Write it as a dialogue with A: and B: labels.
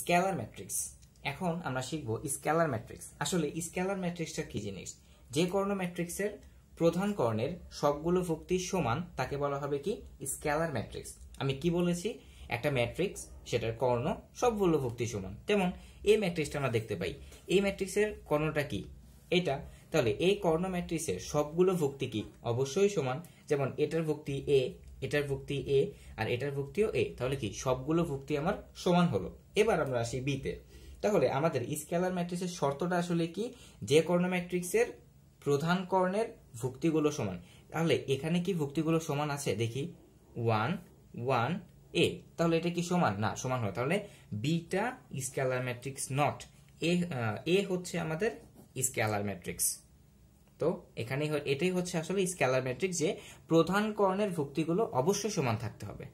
A: scalar matrix এখন আমরা শিখব স্কেলার ম্যাট্রিক্স আসলে স্কেলার ম্যাট্রিক্সটা কি জিনিস যে কর্ণ ম্যাট্রিক্সের প্রধান কর্ণের সবগুলো ভুক্তি সমান তাকে বলা হবে কি স্কেলার ম্যাট্রিক্স আমি কি বলেছি একটা ম্যাট্রিক্স সেটার কর্ণ সবগুলো ভুক্তি সমান তেমন এই ম্যাট্রিক্সটা আমরা দেখতে পাই এই ম্যাট্রিক্সের কর্ণটা কি এটা তাহলে এই কর্ণ ম্যাট্রিক্সের সবগুলো ভুক্তি কি অবশ্যই সমান যেমন এটার ভুক্তি এ এটার ভুক্তি এ আর এটার ভুক্তিও এ তাহলে কি সবগুলো ভুক্তি আমার সমান হলো এবার আমরা আসি বিতে তাহলে আমাদের স্কেলার ম্যাট্রিক্সের শর্তটা আসলে কি যে কর্ণ ম্যাট্রিক্সের প্রধান কর্ণের ভুক্তিগুলো সমান তাহলে এখানে কি ভুক্তিগুলো সমান আছে দেখি ওয়ান ওয়ান এ তাহলে এটা কি সমান না সমান হয় তাহলে beta scalar matrix not a এ হচ্ছে আমাদের স্কেলার ম্যাট্রিক্স তো এখানেই এটাই হচ্ছে আসলে স্কেলার ম্যাট্রিক যে প্রধান কর্ণের ভুক্তিগুলো অবশ্যই সমান থাকতে হবে